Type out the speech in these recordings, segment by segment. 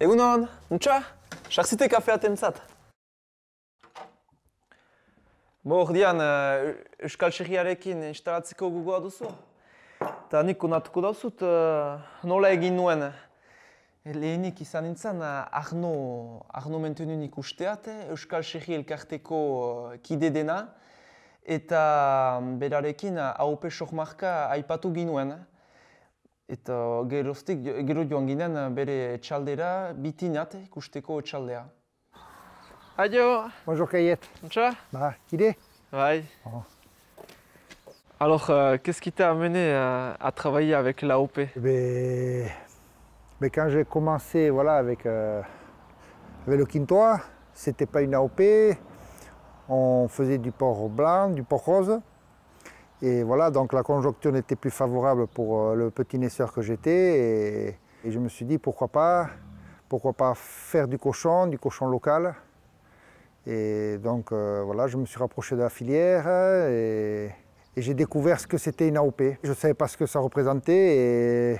Egun hon, nintxoa, sarzite kafea tentzat. Bo, hor dian, eh, Euskal Txerriarekin eh, instalatzeko gugoa duzu. Eta nik konatuko dauzut, eh, nola egin nuen. Lehenik izan nintzen, Arno, Arno mentenuen Euskal Txerri elkarteko kide dena. Eta mm, berarekin, AOP Sokmarka aipatu ginoen. Eta geroztik, gero joan ginen eh, bere etxaldera, bitinat ikusteko etxaldea. Adio! Bonjour Kaiet! Bonjour. Ba, idée Oui oh. Alors, euh, qu'est-ce qui t'a amené à, travailler avec l'AOP mais, mais, Quand j'ai commencé voilà, avec, euh, avec le Quintois, c'était pas une AOP. On faisait du porc blanc, du porc rose. Et voilà, donc la conjoncture n'était plus favorable pour euh, le petit naisseur que j'étais. Et, je me suis dit, pourquoi pas, pourquoi pas faire du cochon, du cochon local. Et donc euh, voilà, je me suis rapproché de la filière et, j'ai découvert ce que c'était une AOP. Je ne savais pas ce que ça représentait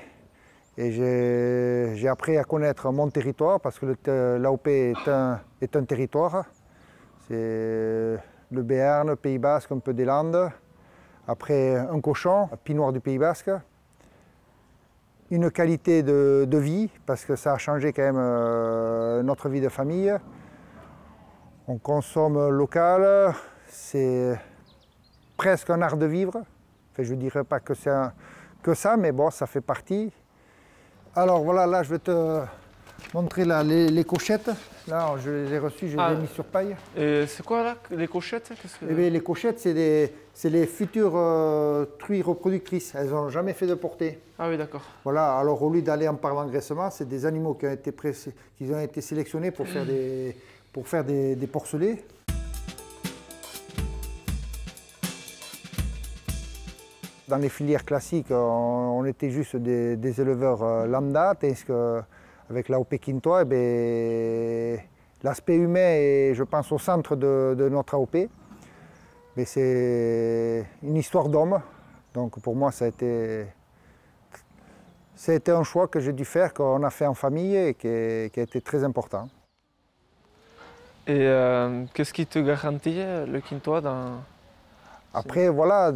et, j'ai appris à connaître mon territoire parce que l'AOP est un, est un territoire. C'est le Béarn, le Pays Basque, un peu des Landes. Après, un cochon, un pinoir du Pays Basque. Une qualité de, vie, parce que ça a changé quand même euh, notre vie de famille. On consomme local, c'est presque un art de vivre. je ne dirais pas que c'est que ça, mais bon, ça fait partie. Alors voilà, là, je vais te montrer là, les, cochettes. Là, je les ai reçues, je les ai ah. mis sur paille. Et c'est quoi là, les cochettes eh Les cochettes, c'est les futures euh, truies reproductrices. Elles n'ont jamais fait de portée. Ah oui, d'accord. Voilà, alors au lieu d'aller en par c'est des animaux qui ont été, qui ont été sélectionnés pour faire des, pour porcelets. Dans les filières classiques, on, était juste des, éleveurs euh, lambda, que avec la Quintois, eh ben, l'aspect humain est, je pense, au centre de, notre AOP. Mais c'est une histoire d'homme. Donc pour moi, ça a été, un choix que j'ai dû faire, qu'on a fait en famille et qui, a été très important. Et euh, qu'est-ce qui te garantit le Quintois dans... Après, voilà,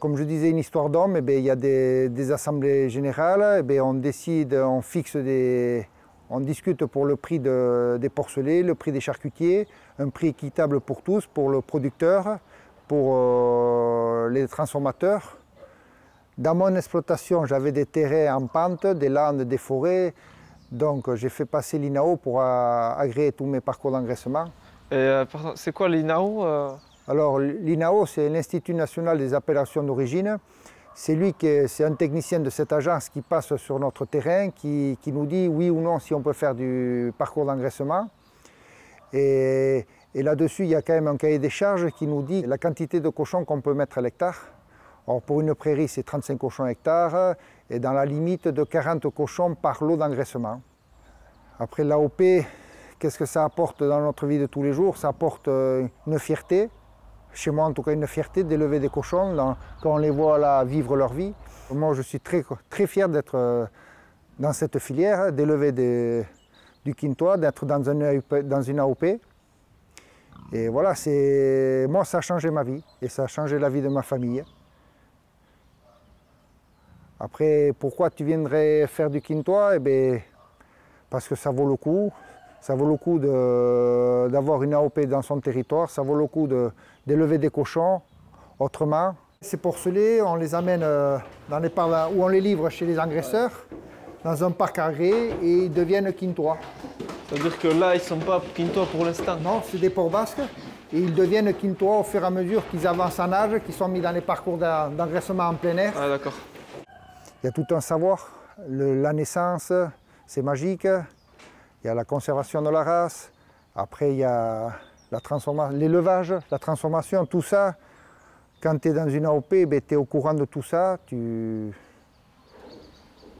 comme je disais, une histoire d'homme, eh ben, il y a des, assemblées générales, eh ben, on décide, on fixe des, on discute pour le prix des porcelets, le prix des charcutiers, un prix équitable pour tous, pour le producteur, pour euh, les transformateurs. Dans mon exploitation, j'avais des terrains en pente, des landes, des forêts. Donc j'ai fait passer l'INAO pour agréer tous mes parcours d'engraissement. Et euh, c'est quoi l'INAO euh Alors l'INAO, c'est l'Institut national des appellations d'origine. C'est lui, c'est un technicien de cette agence qui passe sur notre terrain, qui, nous dit oui ou non si on peut faire du parcours d'engraissement. Et, là-dessus, il y a quand même un cahier des charges qui nous dit la quantité de cochons qu'on peut mettre à l'hectare. pour une prairie, c'est 35 cochons à l'hectare et dans la limite de 40 cochons par lot d'engraissement. Après l'AOP, qu'est-ce que ça apporte dans notre vie de tous les jours Ça apporte euh, une fierté, chez moi en tout cas une fierté d'élever des cochons quand on les voit là vivre leur vie. Moi je suis très, très fier d'être euh, dans cette filière, d'élever du quintois, d'être dans, e dans une AOP. Et voilà, moi ça a changé ma vie et ça a changé la vie de ma famille. Après, pourquoi tu viendrais faire du quintois Eh bien, parce que ça vaut le coup, ça vaut le coup d'avoir une AOP dans son territoire, ça vaut le coup d'élever des cochons autrement. Ces porcelets, on les amène euh, dans les parles, où on les livre chez les engraisseurs, dans un parc agré, et ils deviennent quintois. Ça veut dire que là, ils ne sont pas quintois pour l'instant Non, c'est des porcs basques, et ils deviennent quintois au fur et à mesure qu'ils avancent en âge, qu'ils sont mis dans les parcours d'engraissement en plein air. Ah, d'accord. Il y a tout un savoir. la naissance, c'est magique il y a la conservation de la race, après il y a l'élevage, la, transformation, tout ça. Quand tu es dans une AOP, ben, tu es au courant de tout ça. Tu...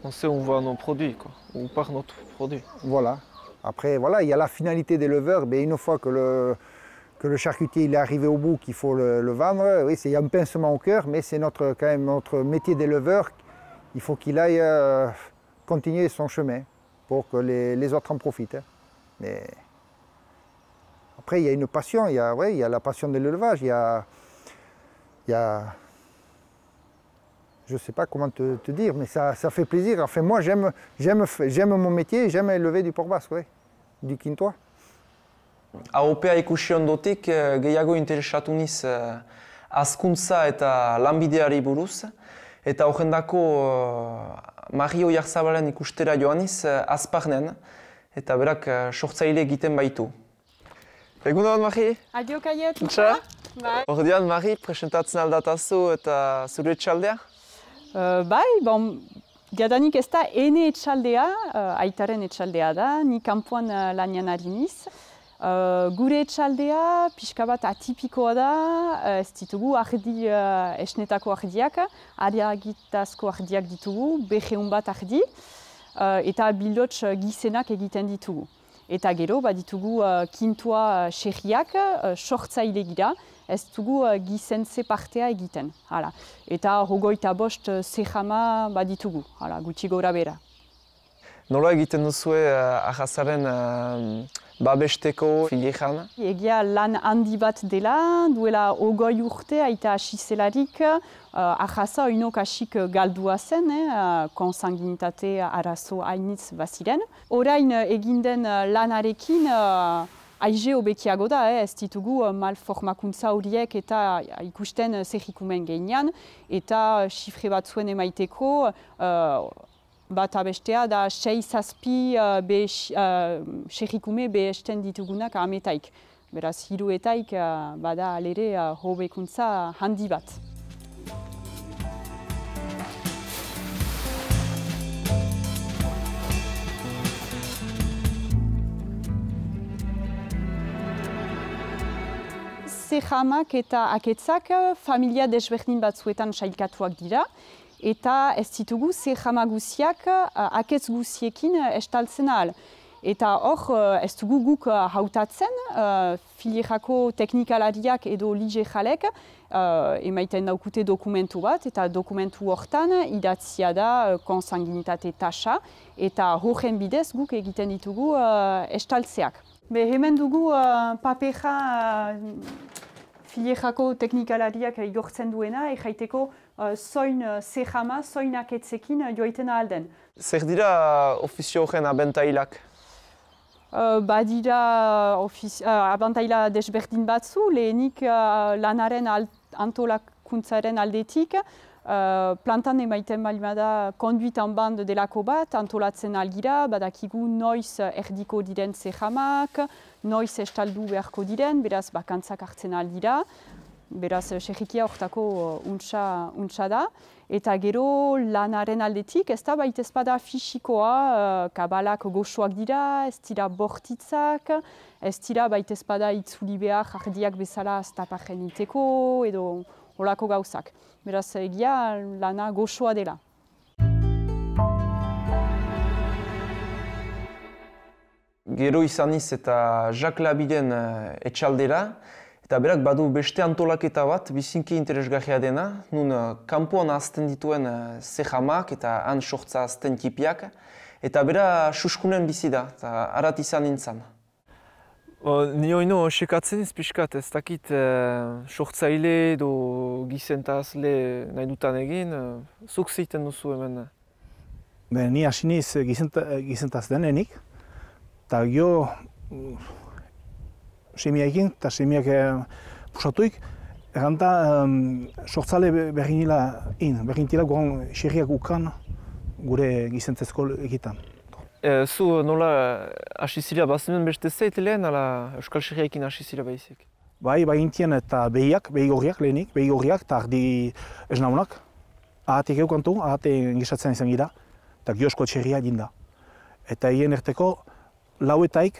On sait où on voit nos produits, quoi. où part notre produit. Voilà. Après, voilà, il y a la finalité des leveurs. Ben, une fois que le, charcutier il est arrivé au bout, qu'il faut le, vendre, oui, c'est un pincement au cœur, mais c'est notre, quand même notre métier d'éleveur. Il faut qu'il aille euh, continuer son chemin pour que les, autres en profitent. Hein. Mais après, il y a une passion, il y a, ouais, il y a la passion de l'élevage, il y a, il y a je ne sais pas comment te, dire, mais ça, ça, fait plaisir. Enfin, moi, j'aime, mon métier, j'aime élever du porc basque, ouais, du quintois. AOPA ikusi ondotik, euh, gehiago interesatu niz hazkuntza euh, eta lanbideari buruz. Eta horren dako uh, eh, Mario Jarzabalan ikustera joaniz, uh, azparnen, eta berak eh, sortzaile egiten baitu. Egun hon, Mari? Adio, Kaiet! Bai. Ordean, Mari, presentatzen aldatazu eta zure txaldea? Uh, bai, bon, diadanik ez da ene etxaldea, uh, aitaren etxaldea da, ni kanpoan uh, lanian ariniz. Eh, gure etxaldea pixka bat atipikoa da, eh, ez ditugu ardi, uh, esnetako ardiak, ariagitazko ardiak ditugu, behreun bat ardi, eta bildots gizenak egiten ditugu. Eta gero, bat ditugu uh, kintua sehiak, uh, ez dugu uh, gizentze partea egiten. Hala. Eta rogoita bost zehama uh, bat gutxi gora bera. Nola egiten duzue uh, ahazaren babesteko fide jana. Egia lan handi bat dela, duela ogoi urte aita hasi zelarik, uh, eh, ahaza oinok hasik galdua zen, eh, konsanginitate arazo hainitz baziren. egin eginden lanarekin, uh, eh, Aize hobekiago da, eh? ez ditugu mal formakuntza horiek eta ikusten zehikumen genian eta sifre eh, bat zuen emaiteko bat abestea da sei zazpi uh, be, uh, behesten ditugunak ametaik. Beraz, hiruetaik uh, bada alere uh, eh, hobekuntza handi bat. Zer eta aketzak eh, familia desberdin batzuetan sailkatuak dira eta ez ditugu ze jama guziak eh, akez guziekin eh, estaltzen ahal. Eta hor eh, ez dugu guk hautatzen uh, teknikalariak edo lije jalek uh, emaiten daukute dokumentu bat eta dokumentu hortan idatzia da konsanginitate tasa eta horren bidez guk egiten ditugu estaltzeak. Be, hemen dugu uh, papeja uh, teknikalariak igortzen duena, egaiteko soin uh, zehama, soinak etzekin uh, alden. Zer dira ofizio horren abentailak? Uh, badira uh, abantaila desberdin batzu, lehenik lanaren antolakuntzaren aldetik, uh, plantan emaiten balimada konduitan band delako bat, antolatzen algira, badakigu noiz erdiko diren zehamak, noiz estaldu beharko diren, beraz bakantzak hartzen aldira, beraz, eh, segikia hortako eh, untsa, untsa da, eta gero lanaren aldetik, ez da baita ezpada fisikoa, eh, kabalak goxoak dira, ez dira bortitzak, ez dira baita ezpada itzuli behar jardiak bezala aztapajen iteko, edo holako gauzak. Beraz, egia lana goxoa dela. Gero izan eta Jacques Labiden etxaldera, Eta berak, badu beste antolaketa bat, bizinki interesgahia dena, nun eh, kanpoan azten dituen zehamak eta han sohtza azten tipiak eta bera suskunen bizi da, eta arat izan nintzen. Ni hori sekatzen ez piskat, ez dakit eh, sortzaile edo gizentazle nahi dutan egin, eh, zuk zeiten duzu hemen. Ni hasi niz gizentaz denenik, eta jo semiaekin, eta semiak e, eh, pusatuik, egan da, sortzale berginila in, berginila gogon xerriak ukan gure gizentzezko egitan. E, zu nola hasi zira basmen beste zaite lehen, ala Euskal Xerriakin hasi zira behizik? Bai, bai eta behiak, behi horriak lehenik, behi horriak eta ardi esnaunak. Ahatik eukantu, ahate ingesatzen izan gira, eta gioskoa txerria da. Eta hien erteko, lauetaik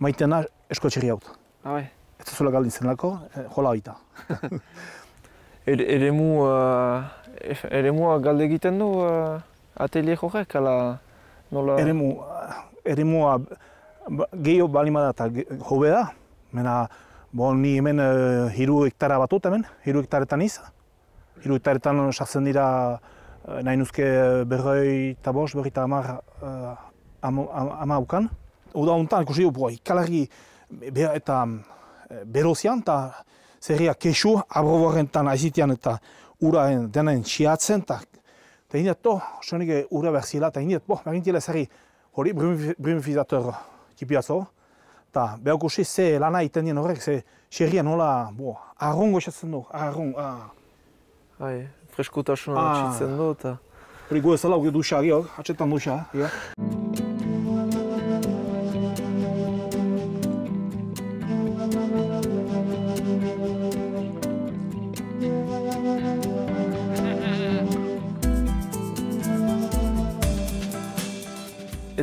maitena esko hau. Ah ouais. Ça se le garde ici, jola baita. Et les mots. Et les mots, les da les gars, les gars, les gars, les gars, les gars, les gars, les gars, les gars, les gars, les gars, les gars, les gars, les gars, les gars, bera eta eh, berozian eta zerria kesu abroboaren eta eta ura denen txiatzen eta eta hini eto, sonik eh, ura behar zila eta hini bo, boh, hori brimifizator kipiatzo eta behar guzti ze lana iten dien horrek, ze nola, boh, arrongo esatzen du, arrongo, ah. Hai, freskutasuna atxitzen ah. du eta... Hori gure zela, hori dusha gehiago, atxetan dusha.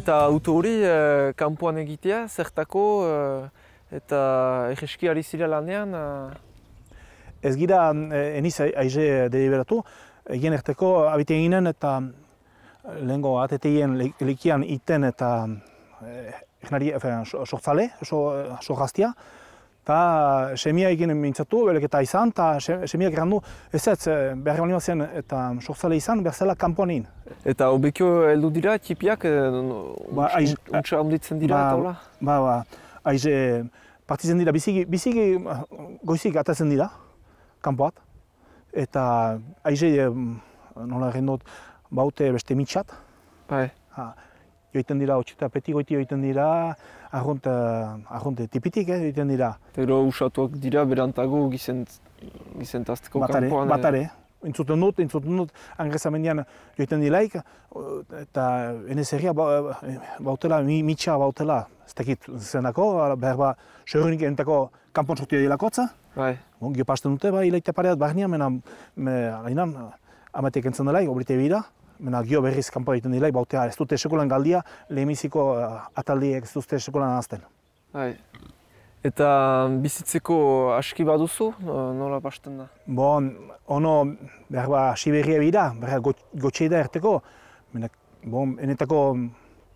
eta auto hori eh, kanpoan egitea, zertako, eh, eta egeski ari zirea lanean. Uh. Ez gira, eniz aize deliberatu, egin erteko, abite eginen eta lehenko att likian iten eta eh, sortzale, So eta semia egin mintzatu, belek eta izan, eta semiak grandu, ez ez, eh, behar bali eta sortzale izan, behar zela kanpoan Eta obekio heldu dira, tipiak, eh, ba, untsa onditzen dira, ba, eta hola? Ba, ba, aiz, e, dira, bizigi, bizigi goizik atazen dira, kanpoat, eta aiz, nola dut, baute beste mitxat, bai joiten dira otxeta peti goiti joiten dira, arrunt, arrunt tipitik eh, joiten dira. Pero usatuak dira berantago gizent, gizentazteko batare, kampuan. Eh? Batare, eh? dut, entzuten dut, angreza mendian joiten dilaik, eta enez herria ba, bautela, mitxa bautela, ez dakit zenako, behar ba, xerunik entako kampon sortia dilakotza. Bai. Bon, gio pasten dute, ba, ilaite pareat, behar nian, mena, me, alainan, obrite mena gio berriz kanpo egiten dira, bai, bautea ez dute sekulan galdia, lehemiziko eh, ataldiek ez dute sekulan azten. Hai. Eta bizitzeko aski baduzu, nola pasten da? Bon, ono, behar ba, hasi berria bida, behar gotxei da erteko, mena, bon, enetako,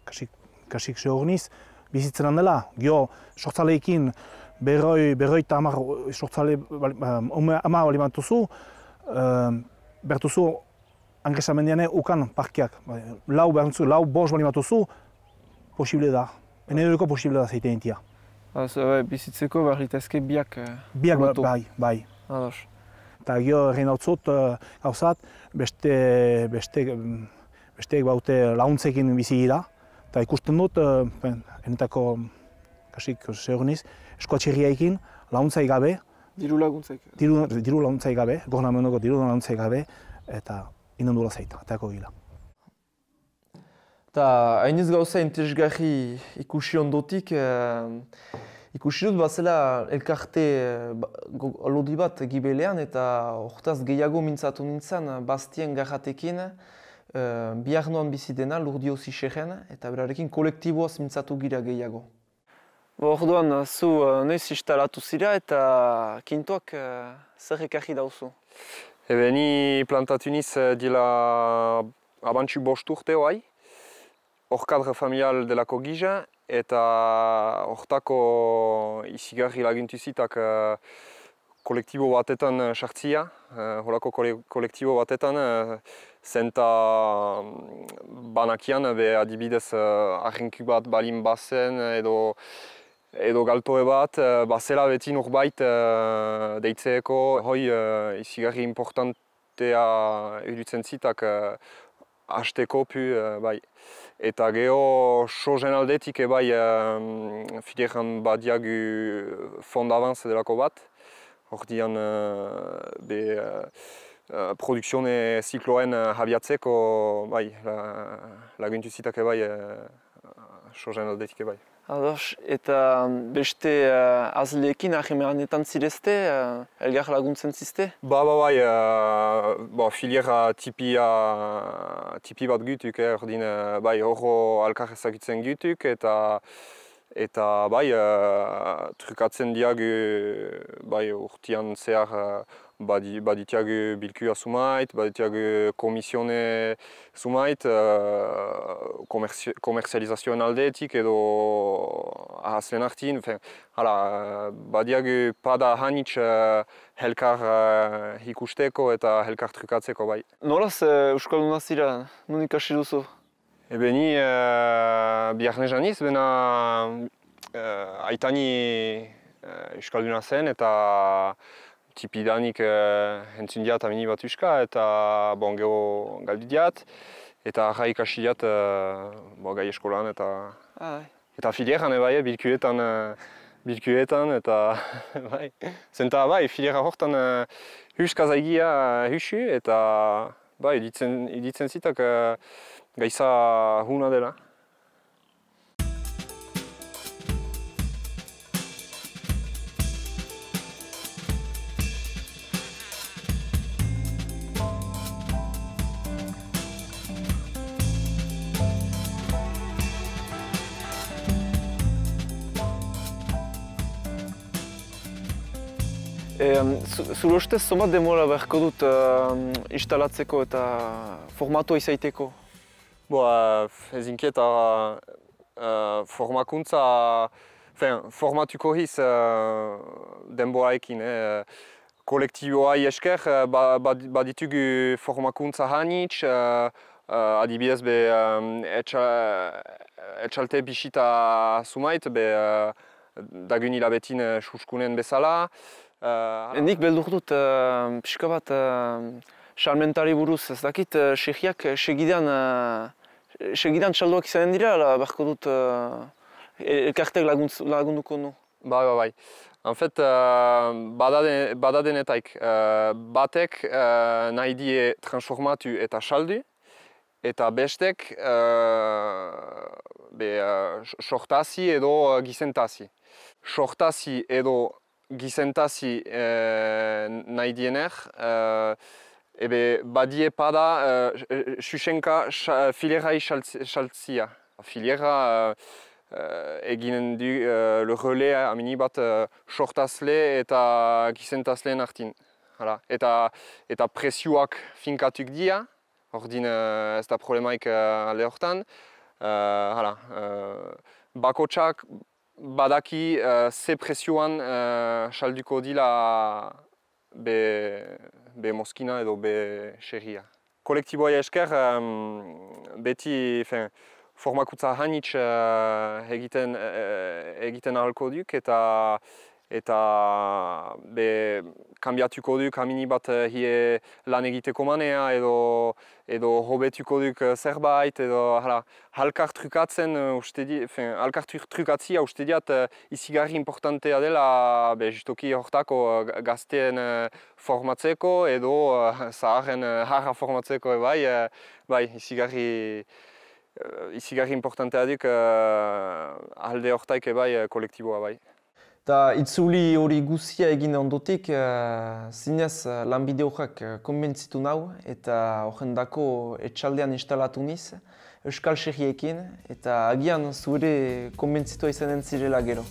kasik, kasik zehorniz, bizitzen handela, gio, sortzaleikin, berroi, berroi eta amar ba, ama um, bertuzu, hankesa mendean, ukan parkeak. Bai, lau behar lau bors bali zu, posible da. Hene posible da zeiten entia. Ah, bai, bizitzeko behar ditazke biak? Eh, biak bai, bai. bai. Eta gio erren hautzot, hauzat, eh, beste, beste, beste baute launtzekin bizi gira. Eta ikusten dut, eh, enetako, kasik, segoniz, eskoatxerria ekin, launtzai gabe. Diru laguntzai gabe. Diru, diru laguntzai gabe, gornamenoko diru laguntzai gabe. Eta inan dola zaita, eta eko gila. Eta, hain gauza entesgahi ikusi ondotik, eh, ikusi dut bat zela elkarte eh, lodi bat gibelean, eta horretaz gehiago mintzatu nintzen bastien garratekin, eh, bihar noan bizi dena, lurdi eta berarekin kolektiboaz mintzatu gira gehiago. Orduan, zu uh, zira eta kintuak uh, zer dauzu? Ebe, ni plantatu niz eh, dila abantxu bost urte hoai, orkadre familial delako gizan, eta hortako izigarri laguntzitak kolektibo eh, batetan eh, sartzia, holako kolektibo batetan, senta mm, banakian, be, adibidez, ahrinku bat balin bazen, edo edo galtoe bat, eh, bazela beti norbait eh, deitzeeko, hoi eh, izigarri importantea irutzen zitak e, pu, bai. Eta geho sozen aldetik bai, e, fideran badiagu fondabantz delako bat, hor dian be, e, zikloen jabiatzeko bai, la, laguntuzitak e, bai, sozen aldetik e, bai. Ados, eta beste uh, azleekin ahimeanetan zirezte, uh, elgar laguntzen zizte? Ba, ba, bai, ba, filiera tipi, tipi bat gutuk, eh, bai, horro alkar ezagutzen gutuk, eta eta bai, trukatzen diagu, bai, urtian zehar baditiak bilkua zumait, baditiak komisione zumait, uh, aldeetik edo ahazlen hartin, hala, pada hanitz uh, helkar hikusteko euh, ikusteko eta helkar trukatzeko bai. Nolaz uh, Euskalduna zira, ikasi duzu? Ebeni euh, biakne janiz, bena uh, aitani euh, Euskalduna zen eta tipidanik eh, entzun diat amini bat uska, eta bon, geho diat, eta ja ikasi diat eh, gai eskolan, eta... Eta filieran, e bai, eh, bilkuetan, eh, bilkuetan, eta bai, zenta bai, filiera hortan eh, huska zaigia eta bai, iditzen, zitak gaisa huna dela. E, zure ustez, zoma demora beharko dut instalatzeko eta formatu izaiteko? Boa, ez inkiet, eh, formakuntza... Fen, formatuko hiz uh, denboraekin. Eh, kolektiboa esker, ba, ba, baditugu ba, formakuntza hainitz, adibidez be etxalte bisita sumait, be dagun hilabetin suskunen bezala. Uh, Nik beldur dut, uh, pixka bat, uh, buruz, ez dakit, uh, sehiak segidean, uh, segidean eh, txalduak izanen dira, ala beharko dut, uh, eh, elkartek lagunduko nu. Bai, bai, bai. En fet, uh, eh, badaden, badadenetaik, batek uh, nahi die transformatu eta saldu, eta bestek uh, be, uh, sortazi edo gizentazi. Sortazi edo gizentazi eh, nahi diener, e, badie pada e, xuxenka xa, filera isaltzia. Eh, eginen du le amini bat sortazle eta gizentazleen hartin. Hala, eta, eta presioak finkatuk dia, ordina ez da problemaik alde hortan. hala, badaki uh, ze presioan uh, salduko dila be, be moskina edo be xerria. Kolektiboa esker beti fin, formakutza hainitz uh, eh, egiten, uh, egiten ahalko duk eta eta be, kambiatuko duk amini bat eh, hie lan egiteko manea edo edo hobetuko duk eh, zerbait edo hala halkar trukatzen eh, uste di, diat izigarri importantea dela be, justoki hortako gazteen formatzeko edo zaharren harra formatzeko e, bai, bai izigarri importantea duk alde hortaik bai kolektiboa bai. Eta itzuli hori guzia egin ondotik, uh, zinez eh, lanbide horiak uh, eh, konbentzitu nahu eta horren etxaldean instalatu niz, Euskal Sehiekin, eta agian zure konbentzitu izan entzirela gero.